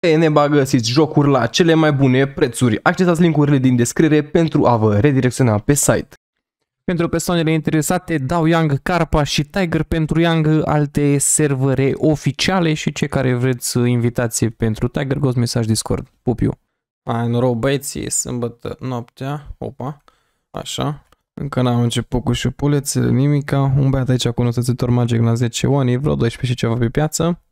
PNB găsiți jocuri la cele mai bune prețuri. Accesați linkurile din descriere pentru a vă redirecționa pe site. Pentru persoanele interesate, dau Young Carpa și Tiger pentru Young alte servere oficiale și cei care vreți invitație pentru Tiger Ghost, mesaj Discord. Pupiu! Ai noroc băieții, sâmbătă noaptea, opa, așa, încă n-am început cu șupulețele, nimica, un băiat aici cu un magic la 10 ani, vreo 12 și ceva pe piață,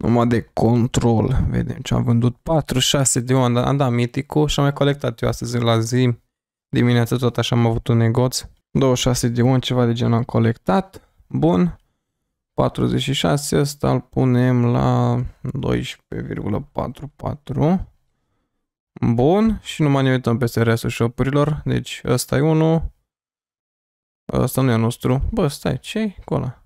numai de control. Vedem ce am vândut. 4-6 de oameni, Am da, dat miticul și am mai colectat eu astăzi la zi. Dimineața tot așa am avut un negoț. 26 de oameni, ceva de genul am colectat. Bun. 46, ăsta îl punem la 12,44. Bun, și nu mai ne uităm peste restul shopurilor. Deci ăsta e unul. Ăsta nu e al nostru. Bă, stai, ce-i cu ăla?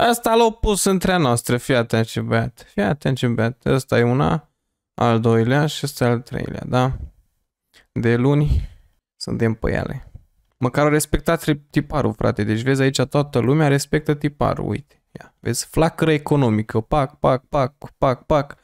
Asta l-au pus între a noastră, fii atent ce băiat, fii atent ce băiat. Ăsta e una, al doilea și ăsta al treilea, da? De luni suntem pe ele. Măcar au respectat tiparul, frate. Deci vezi aici toată lumea respectă tiparul, uite. Ia, vezi, flacără economică, pac, pac, pac, pac, pac.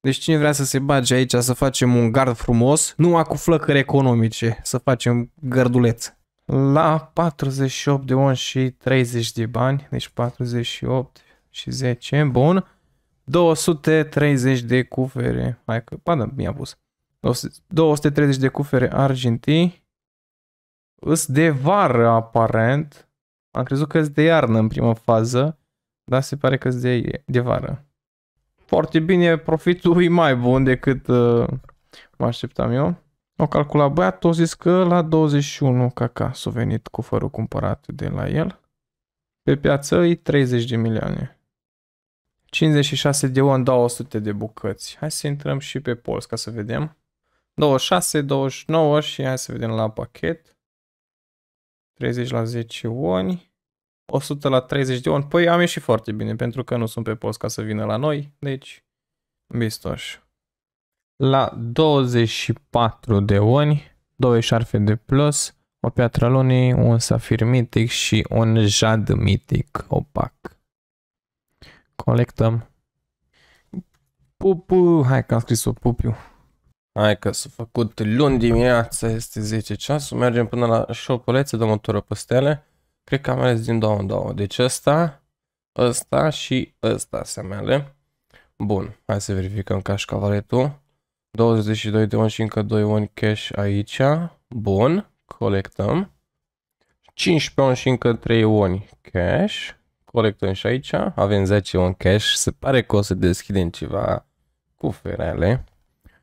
Deci cine vrea să se bage aici să facem un gard frumos, numai cu flăcări economice, să facem gărduleț la 48 de onzi și 30 de bani, deci 48 și 10, bun, 230 de cufere, hai că, pa, da, mi-a pus, 230 de cufere argintii, îs de vară aparent, am crezut că de iarnă în prima fază, dar se pare că de, de vară. Foarte bine, profitul e mai bun decât uh, mă așteptam eu. O calculat băiatul, au zis că la 21 caca s-a venit cu fărul cumpărat de la el. Pe piață e 30 de milioane. 56 de on, 200 de bucăți. Hai să intrăm și pe pols ca să vedem. 26, 29 și hai să vedem la pachet. 30 la 10 oni. 100 la 30 de on. Păi am ieșit foarte bine pentru că nu sunt pe post ca să vină la noi. Deci, bistoși la 24 de oni, 2 șarfe de plus, o piatră lunii, un safir mitic și un jad mitic opac. Colectăm. Pupu, hai că am scris-o, pupiu. Hai că s-a făcut luni dimineața, este 10 ceas. mergem până la șopulețe, dăm o tură pe stele. Cred că am ales din două în două. Deci ăsta, ăsta și ăsta se mele. Bun, hai să verificăm cașcavaletul. 22 de won și încă 2 won cash aici. Bun, colectăm. 15 won și încă 3 won cash. Colectăm și aici. Avem 10 won cash. Se pare că o să deschidem ceva cu ferele.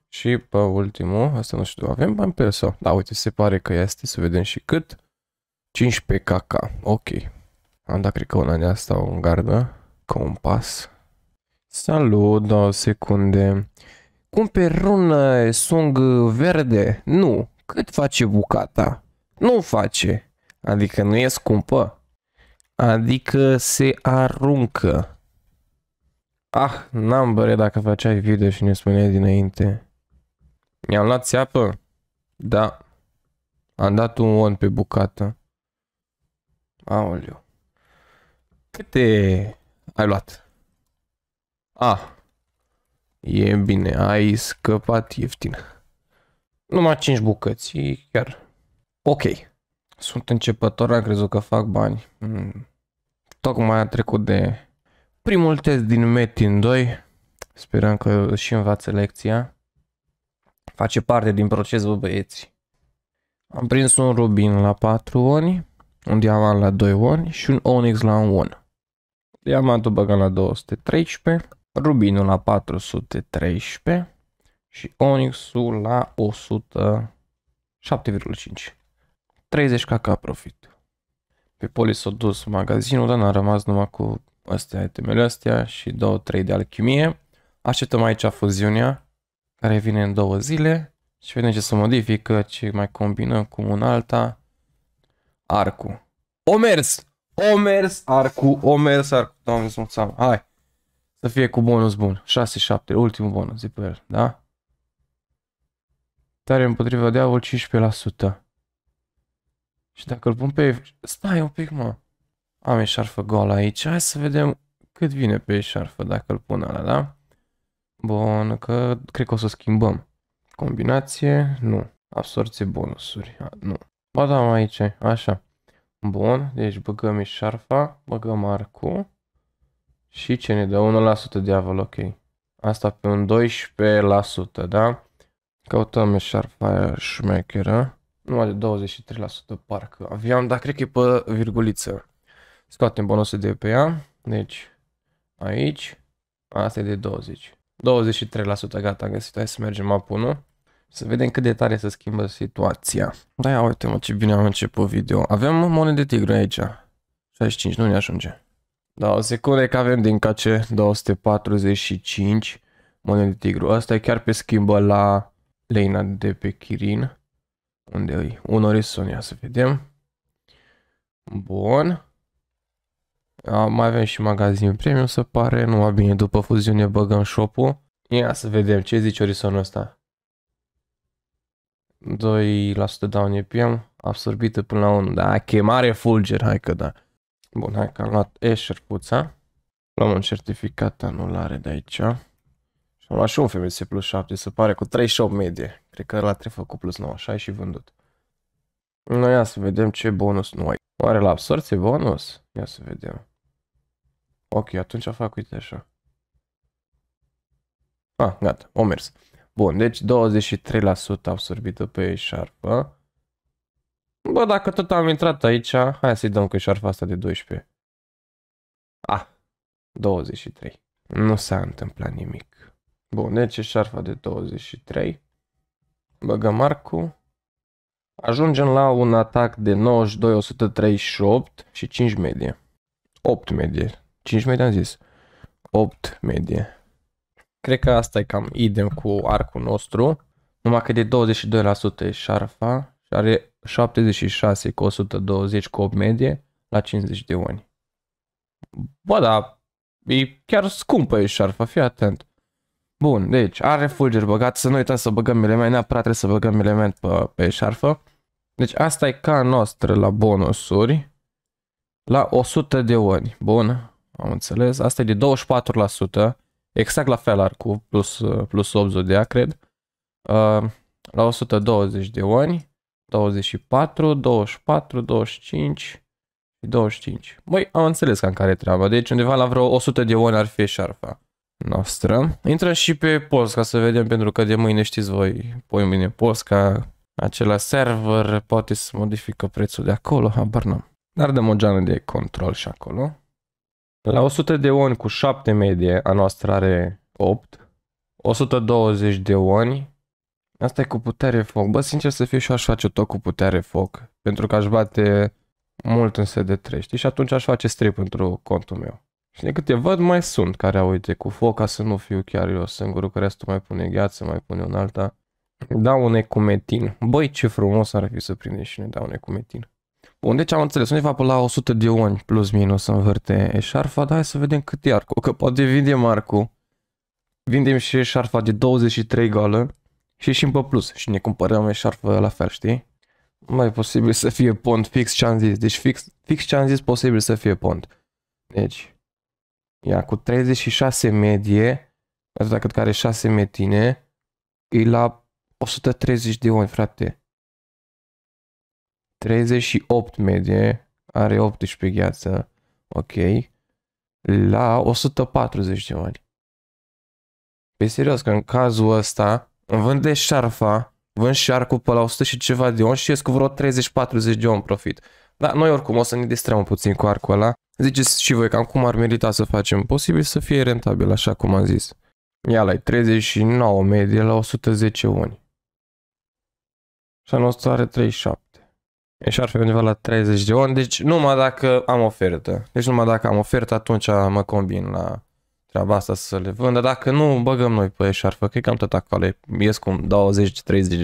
Și pe ultimul, asta nu știu, avem bani pe sau? Da, uite, se pare că este, să vedem și cât. 15 kk, ok. Am dat, cred că una de asta o în gardă, compas. Salut, două secunde. Cumperi un sung verde? Nu. Cât face bucata? Nu face. Adică nu e scumpă. Adică se aruncă. Ah, n-am băre dacă făceai video și ne spuneai dinainte. Mi-am luat țeapă? Da. Am dat un on pe bucată. Aoleu. Câte ai luat? Ah, E bine, ai scăpat ieftin. Numai 5 bucăți, e chiar ok. Sunt începător, am crezut că fac bani. Mm. Tocmai a trecut de primul test din Metin 2. Sperăm că și învață lecția. Face parte din proces, bă, băieți. Am prins un rubin la 4 oni, un diamant la 2 oni și un onyx la 1 on. Diamantul băgăm la 213 Rubinul la 413 și onyxul la 107,5. 30kk profit. Pe poli s-a dus magazinul, dar n-a rămas numai cu astea itemele astea și 2-3 de alchimie. Așteptăm aici fuziunea, care vine în două zile și vedem ce se modifică, ce mai combinăm cu un alta. Arcul. O mers! O mers arcul, o mers arcul, doamne, să hai! Să fie cu bonus bun. 6-7, ultimul bonus zic pe el, da? Tare împotriva diavol 15%. Și dacă îl pun pe... Stai un pic, mă. Am eșarfă gol goală aici. Hai să vedem cât vine pe eșarfă dacă îl pun ăla, da? Bun, că cred că o să schimbăm. Combinație, nu. Absorție bonusuri, A, nu. Ba da, aici, așa. Bun, deci băgăm eșarfa, băgăm arcul. Și ce ne dă? 1% diavol, ok. Asta pe un 12%, da? Căutăm Sharpfire Schmecheră. Numai de 23% parcă aveam, dar cred că e pe virguliță. Scoatem bonusul de pe ea. Deci, aici. Asta e de 20. 23%, gata, am găsit. Hai să mergem up 1. Să vedem cât de tare se schimbă situația. Da, ia uite mă ce bine am început video. Avem monede tigru aici. 65, nu ne ajunge. Da, o secundă că avem din KC 245 monede de tigru. Asta e chiar pe schimbă la Leina de pe Kirin. Unde e? Un orison, ia să vedem. Bun. A, mai avem și magazin premium, se pare. Nu mai bine, după fuziune băgăm shop-ul. Ia să vedem ce zice orisonul ăsta. 2% down EPM, absorbită până la 1. Da, chemare fulger, hai că da. Bun, hai că am luat e puța. Luăm un certificat anulare de aici. Și am luat și un FMS plus 7, se pare, cu 38 medie. Cred că l-a trebuie făcut plus 9, așa și vândut. Noi ia să vedem ce bonus nu ai. Oare la absorție bonus? Ia să vedem. Ok, atunci fac, uite așa. Ah, gata, o mers. Bun, deci 23% absorbită pe e-șarpă. Bă, dacă tot am intrat aici, hai să-i dăm cu șarfa asta de 12. A, 23. Nu s-a întâmplat nimic. Bun, deci șarfa de 23. Băgăm arcul. Ajungem la un atac de 92, 138 și 5 medie. 8 medie. 5 medie am zis. 8 medie. Cred că asta e cam idem cu arcul nostru. Numai că de 22% e șarfa și are 76 cu 120 cu 8 medie la 50 de oni. Bă, da, e chiar scumpă e șarfa, fii atent. Bun, deci are fulger băgat, să nu uităm să băgăm element, neapărat trebuie să băgăm element pe, pe șarfă. Deci asta e ca noastră la bonusuri, la 100 de oni. Bun, am înțeles, asta e de 24%, exact la fel ar cu plus, plus 8 zodea, cred. Uh, la 120 de oni 24, 24, 25 25. Măi, am înțeles cam care treaba. Deci undeva la vreo 100 de ori ar fi șarfa noastră. Intră și pe post ca să vedem, pentru că de mâine știți voi, poi mâine post ca acela server poate să modifică prețul de acolo, habar n-am. Dar dăm o geană de control și acolo. La 100 de oni cu 7 medie, a noastră are 8. 120 de oni Asta e cu putere foc. Bă, sincer să fiu și eu aș face tot cu putere foc. Pentru că aș bate mult în set de 3, știi? Și atunci aș face strip pentru contul meu. Și decât te văd, mai sunt care au uite cu foc ca să nu fiu chiar eu singurul, că restul mai pune gheață, mai pune un alta. Da, un ecumetin. Băi, ce frumos ar fi să prinde și ne dau un ecumetin. Bun, deci am înțeles, undeva pe la 100 de oni plus minus în vârte eșarfa, dar hai să vedem cât e arcul, că poate vinde Marcu. Vindem și eșarfa de 23 goală și ieșim pe plus și ne cumpărăm eșarfă la fel, știi? Mai posibil să fie pont fix ce am zis. Deci fix, fix ce am zis posibil să fie pont. Deci, ea cu 36 medie, atâta cât care 6 metine, e la 130 de ori, frate. 38 medie, are 18 gheață, ok, la 140 de ori. Pe serios, că în cazul ăsta, Vând de șarfa, vând șarcul pe la 100 și ceva de on și ies cu vreo 30-40 de on profit. Dar noi oricum o să ne distrăm puțin cu arcul ăla. Ziceți și voi cam cum ar merita să facem. Posibil să fie rentabil, așa cum am zis. Ia la 39 medie la 110 uni. Și anul ăsta are 37. Și ar fi undeva la 30 de oni, deci numai dacă am ofertă. Deci numai dacă am ofertă, atunci mă combin la treaba asta să le vândă. Dacă nu, băgăm noi pe șarfă, că e cam tot acolo. Ies cum 20-30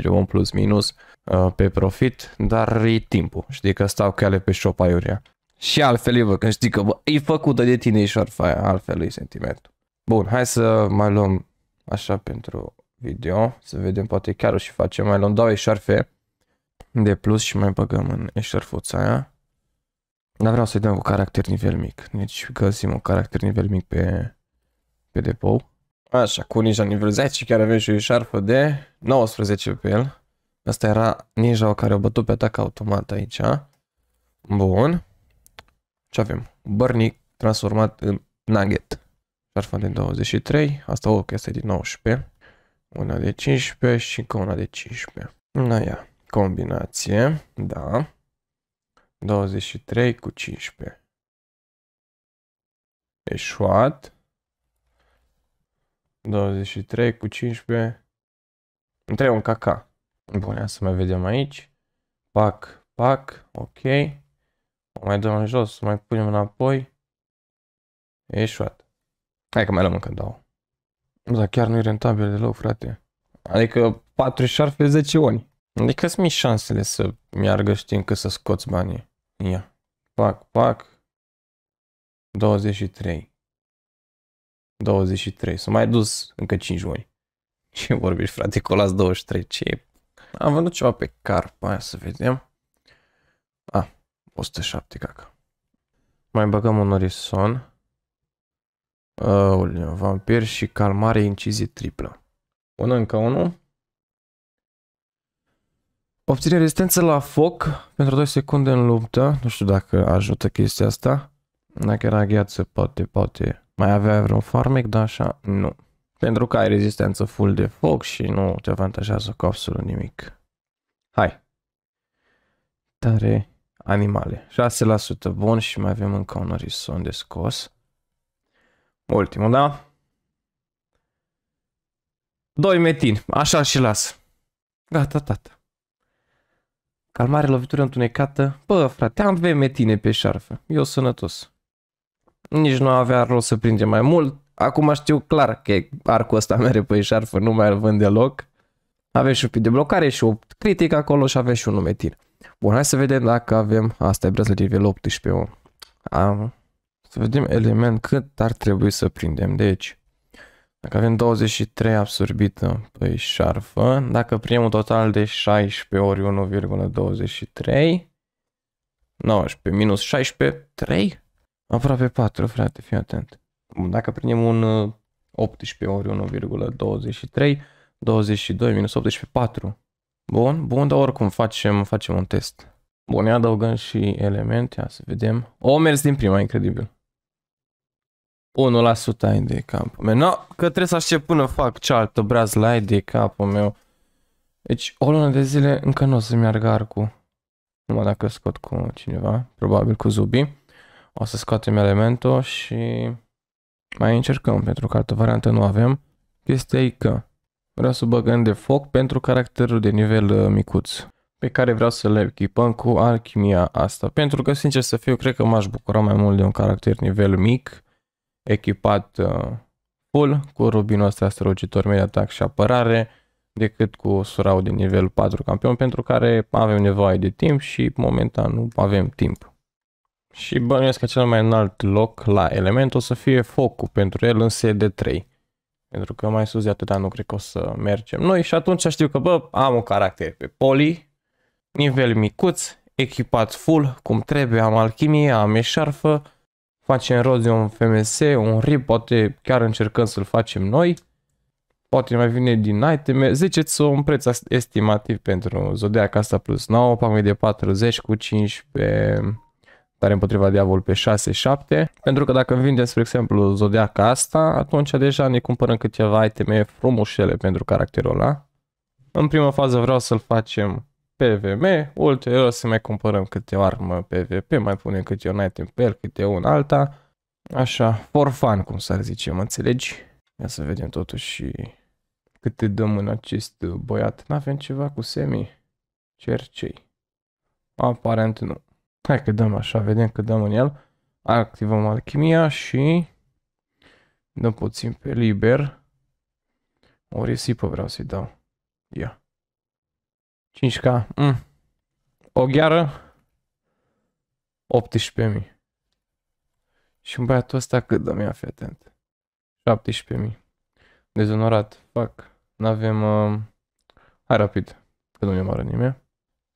de om plus minus uh, pe profit, dar e timpul. Știi că stau cale pe shop aiurea. Și altfel e, bă, când știi că bă, e făcută de tine șarfa aia, altfel e sentimentul. Bun, hai să mai luăm așa pentru video, să vedem, poate chiar o și facem. Mai luăm două eșarfe de plus și mai băgăm în eșarfuța aia. Dar vreau să-i dăm cu caracter nivel mic. Deci găsim un caracter nivel mic pe pe depou. Așa, cu Ninja nivel 10, chiar avem și o șarfă de 19 pe el. Asta era ninja care a bătut pe atac automat aici. Bun. Ce avem? Bărnic transformat în nugget. Șarfa de 23. Asta o okay, este din 19. Una de 15 și încă una de 15. Na ia. Combinație. Da. 23 cu 15. Eșuat. 23 cu 15. Între un caca. Bun, ia să mai vedem aici. Pac, pac, ok. O mai dăm în jos, o mai punem înapoi. Eșuat. Hai că mai luăm încă două. Dar chiar nu e rentabil deloc, frate. Adică 4 șarfe 10 oni. Adică sunt mici șansele să meargă știind că să scoți banii. Ia. Pac, pac. 23. 23. S-au mai dus încă 5 luni. Ce vorbești, frate? Colas 23. Ce Am vândut ceva pe carpa aia să vedem. A, ah, 107 caca. Mai băgăm un orison. Aoleu, vampir și calmare incizie triplă. Până încă unul. Obține rezistență la foc pentru 2 secunde în luptă. Nu știu dacă ajută chestia asta. Dacă era gheață, poate, poate mai avea vreun farmec, dar așa? Nu. Pentru că ai rezistență full de foc și nu te avantajează cu absolut nimic. Hai. Tare animale. 6% bun și mai avem încă un orison de scos. Ultimul, da? Doi metin. Așa și las. Gata, tata. Calmare, lovitură întunecată. Bă, frate, am vei metine pe șarfă. Eu sănătos nici nu avea rost să prinde mai mult. Acum știu clar că arcul ăsta mere pe șarfă, nu mai îl vând deloc. Avem și un pic de blocare și o critică acolo și avem și un tine Bun, hai să vedem dacă avem, asta e bracelet nivel 18 -ul. Am, să vedem element cât ar trebui să prindem. Deci, dacă avem 23 absorbită pe șarfă, dacă primim un total de 16 ori 1,23, 19 minus 16, 3? Aproape 4, frate, fii atent. Dacă prindem un 18 uh, ori 1,23, 22 minus 18, 4. Bun, bun, dar oricum facem, facem un test. Bun, ne adăugăm și elemente, ia să vedem. O mers din prima, incredibil. 1% ai de capul meu. No, că trebuie să aștept până fac cealaltă braz la ai de capul meu. Deci o lună de zile încă nu o să meargă arcul. Numai dacă scot cu cineva, probabil cu Zubi. O să scoatem elementul și mai încercăm, pentru că altă variantă nu avem. Chestia e că vreau să băgăm de foc pentru caracterul de nivel uh, micuț pe care vreau să le echipăm cu alchimia asta. Pentru că, sincer să fiu, cred că m-aș bucura mai mult de un caracter nivel mic, echipat uh, full, cu rubinul ăsta strălucitor, media atac și apărare, decât cu surau de nivel 4 campion, pentru care avem nevoie de timp și momentan nu avem timp. Și bănuiesc că cel mai înalt loc la element o să fie focul pentru el în SD3. Pentru că mai sus de atâta nu cred că o să mergem noi și atunci știu că, bă, am un caracter pe poli, nivel micuț, echipat full, cum trebuie, am alchimie, am eșarfă, facem roz de un FMS, un rip, poate chiar încercăm să-l facem noi. Poate mai vine din iteme. Ziceți un preț estimativ pentru Zodiac asta plus 9, pe de 40 cu 15 pe tare împotriva diavol pe 6-7, pentru că dacă vindem, spre exemplu, zodiaca asta, atunci deja ne cumpărăm câteva iteme frumușele pentru caracterul ăla. În prima fază vreau să-l facem PVM, ulterior să mai cumpărăm câte o armă PVP, mai punem câte un item pe el, câte un alta, așa, for fun, cum să zicem, înțelegi? Ia să vedem totuși câte dăm în acest băiat. N-avem ceva cu semi? Cercei. Aparent nu. Hai că dăm așa, vedem că dăm în el. Activăm alchimia și dăm puțin pe liber. O risipă vreau să-i dau. Ia. 5K. Mm. O gheară. 18.000. Și un băiatul ăsta cât dăm? mi fi atent? 17.000. Dezonorat. Fac. N-avem... Uh... Hai rapid. Că nu ne moară nimeni.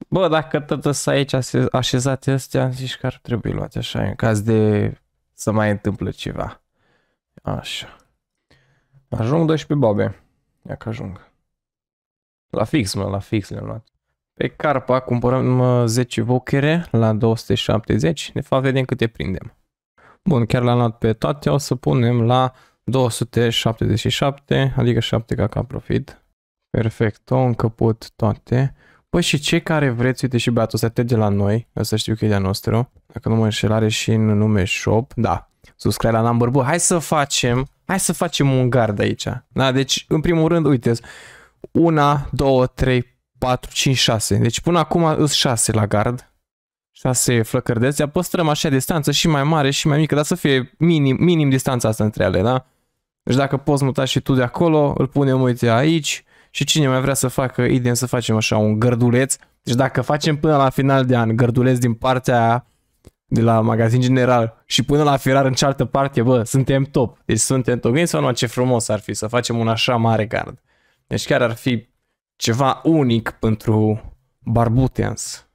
Bă, dacă tot să aici așezate astea, am zis că ar trebui luate așa, în caz de să mai întâmplă ceva. Așa. Ajung 12 bobe. Ia că ajung. La fix, mă, la fix le-am luat. Pe carpa cumpărăm 10 vochere la 270. De fapt, vedem câte prindem. Bun, chiar l am luat pe toate. O să punem la 277, adică 7 ca profit. Perfect, o încăput toate. Păi și cei care vreți, uite și băiatul ăsta de la noi, să știu că e de-a nostru, dacă nu mă înșel, are și în nume shop, da, subscribe la number, bă, hai să facem, hai să facem un gard aici. Da, deci, în primul rând, uite, una, două, trei, patru, cinci, șase. Deci până acum îs șase la gard. șase flăcări de astea. Păstrăm așa distanță și mai mare și mai mică, dar să fie minim, minim distanța asta între ele, da? Deci dacă poți muta și tu de acolo, îl punem, uite, aici și cine mai vrea să facă idem să facem așa un gărduleț. Deci dacă facem până la final de an gărduleț din partea aia, de la magazin general și până la firar în cealaltă parte, bă, suntem top. Deci suntem top. Gândiți-vă numai ce frumos ar fi să facem un așa mare gard. Deci chiar ar fi ceva unic pentru Barbutens.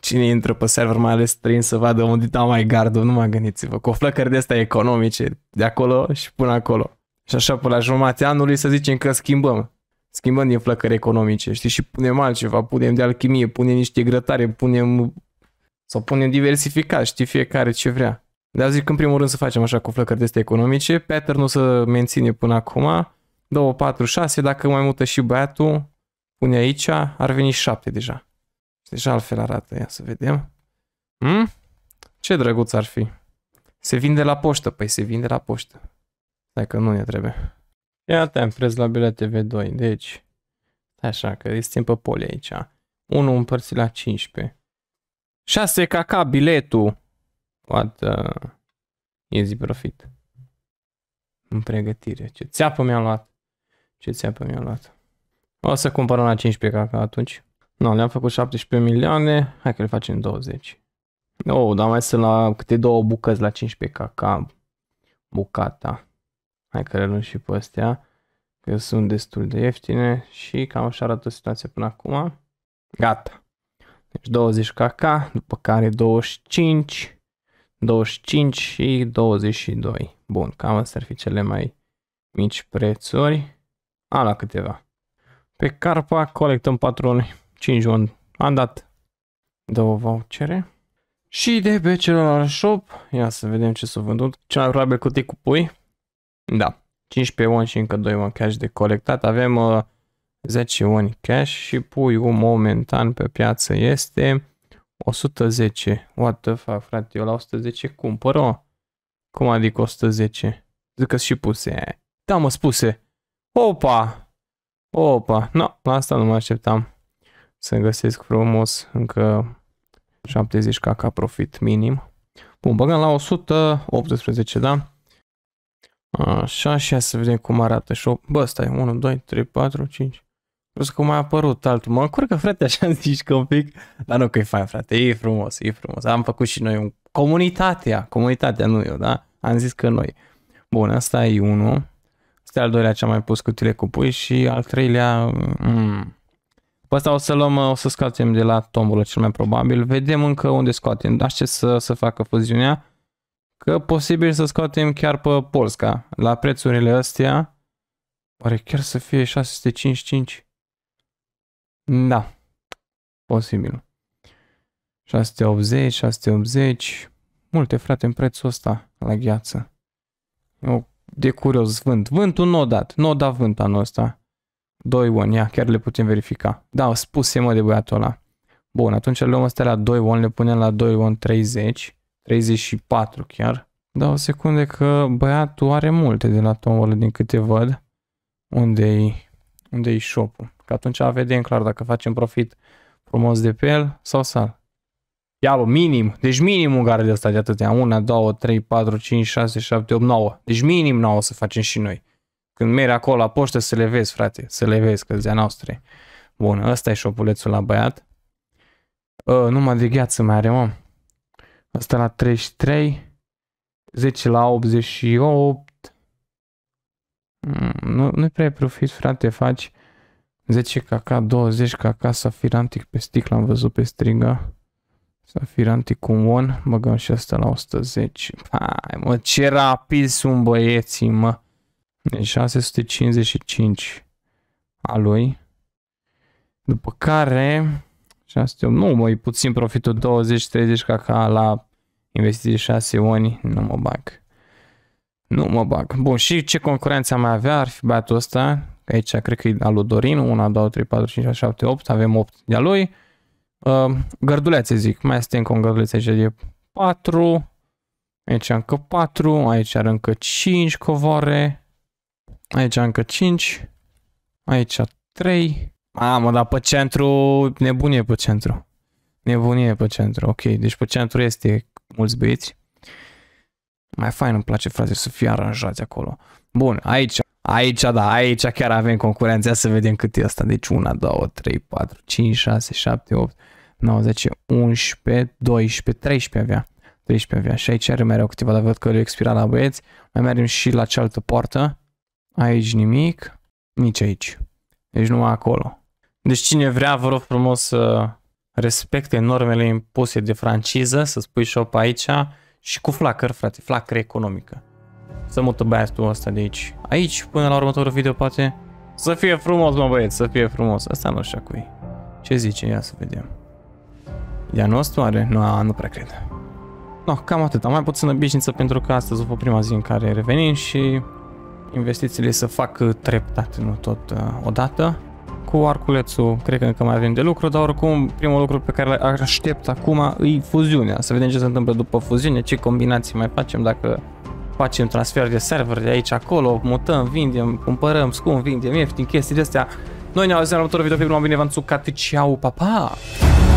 Cine intră pe server, mai ales străin, să vadă unde da mai gardul, nu mai gândiți-vă. Cu flăcări de astea economice, de acolo și până acolo. Și așa până la jumătatea anului să zicem că schimbăm schimbăm din flăcări economice, știi, și punem altceva, punem de alchimie, punem niște grătare, punem sau punem diversificat, știi, fiecare ce vrea. Dar zic în primul rând să facem așa cu flăcări de astea economice, pattern-ul să menține până acum, 2, 4, 6, dacă mai mută și băiatul, pune aici, ar veni 7 deja. Deja deci altfel arată, ia să vedem. Hmm? Ce drăguț ar fi. Se vinde la poștă, păi se vinde la poștă. Dacă nu ne trebuie. Ia te-am prez la bilete v 2 deci... Așa, că este timp pe poli aici. 1 împărțit la 15. 6 kk biletul! What uh, easy profit. În pregătire. Ce țeapă mi-a luat. Ce țeapă mi-a luat. O să cumpărăm la 15 kk atunci. Nu, no, le-am făcut 17 milioane. Hai că le facem 20. Oh, dar mai sunt la câte două bucăți la 15 kk. Bucata. Hai că renunț și pe astea, că sunt destul de ieftine și cam așa arată situația până acum. Gata. Deci 20kk, după care 25, 25 și 22. Bun, cam astea ar fi cele mai mici prețuri. A la câteva. Pe Carpa colectăm patroni, 5 on. Am dat două vouchere. Și de pe celălalt shop, ia să vedem ce s-a vândut. Cel mai probabil cutii cu pui, da. 15 won și încă 2 won cash de colectat. Avem uh, 10 won cash și puiul momentan pe piață este 110. What the fuck, frate, eu la 110 cumpăr, o? Cum adică 110? Zic că și puse. Da, mă spuse. Opa! Opa! No, la asta nu mă așteptam să găsesc frumos încă 70 ca profit minim. Bun, băgăm la 118, da? Așa, și să vedem cum arată și Bă, stai, 1, 2, 3, 4, 5. Vreau că mai a apărut altul. Mă încurcă, frate, așa zici că un pic. Dar nu că e fain, frate, e frumos, e frumos. Am făcut și noi un... comunitatea, comunitatea, nu eu, da? Am zis că noi. Bun, asta e unul. Asta e al doilea ce am mai pus cutile cu pui și al treilea... Mm. Pe asta o să luăm, o să scoatem de la tombolă cel mai probabil. Vedem încă unde scoatem. ce să, să facă fuziunea că posibil să scoatem chiar pe Polska. La prețurile astea, oare chiar să fie 655? Da, posibil. 680, 680, multe frate în prețul ăsta la gheață. Eu de curios vânt. Vântul nu n-o dat, nu n-o dat vânt anul ăsta. 2 won, ia, chiar le putem verifica. Da, spuse mă de băiatul ăla. Bun, atunci luăm astea la 2 won, le punem la 2 won 30. 34 chiar. Dau secunde că băiatul are multe de la tombolă din câte văd. Unde-i unde shop-ul? Că atunci vedem clar dacă facem profit frumos de pe el sau sal. Ialo, minim. Deci minim un de asta de atâtea. 1, 2, 3, 4, 5, 6, 7, 8, 9. Deci minim 9 să facem și noi. Când mergi acolo la poștă să le vezi, frate. Să le vezi, că de noastră. Bun, ăsta e șopulețul la băiat. Uh, numai de gheață mai are, mă. Asta la 33. 10 la 88. Mm, nu, nu prea profit, frate, faci 10 kk, 20 kk, Safir Antic pe sticlă, am văzut pe stringa. Safir Antic cu on, băgăm și asta la 110. Hai, mă, ce rapid sunt băieții, mă. 655 a lui. După care 6 8, nu mai puțin profitul 20-30 ca ca la investiții 6 ani, nu mă bag. Nu mă bag. Bun, și ce concurența mai avea ar fi băiatul ăsta, aici cred că e al lui Dorin, 1, 2, 3, 4, 5, 6, 7, 8, avem 8 de-a lui. Uh, gărdulețe zic, mai este încă un gărduleț aici de 4, aici încă 4, aici are încă 5 covoare, aici încă 5, aici 3, Mamă, dar pe centru, nebunie pe centru. Nebunie pe centru, ok. Deci pe centru este mulți băieți. Mai fain îmi place, fraze să fie aranjați acolo. Bun, aici, aici, da, aici chiar avem concurența. să vedem cât e asta. Deci 1, 2, 3, 4, 5, 6, 7, 8, 9, 10, 11, 12, 13 avea. 13 avea. Și aici are mereu câteva, dar văd că le expirat la băieți. Mai mergem și la cealaltă poartă. Aici nimic. Nici aici. Deci numai acolo. Deci cine vrea, vă rog frumos să respecte normele impuse de franciză, să spui shop aici și cu flacăr, frate, flacăr economică. Să mută băiatul ăsta de aici. Aici, până la următorul video, poate. Să fie frumos, mă băieți, să fie frumos. Asta nu știu ei. Ce zice? Ia să vedem. Ea nostru are? Nu, nu prea cred. No, cam atât. Am mai puțină bișniță pentru că astăzi după prima zi în care revenim și investițiile să fac treptat, nu tot uh, odată cu arculețul, cred că încă mai avem de lucru, dar oricum primul lucru pe care îl aștept acum e fuziunea. Să vedem ce se întâmplă după fuziune, ce combinații mai facem, dacă facem transfer de server de aici acolo, mutăm, vindem, cumpărăm, scump, vindem ieftin, chestii de astea. Noi ne auzim la următorul video, pe bine v-am ciao, pa, pa!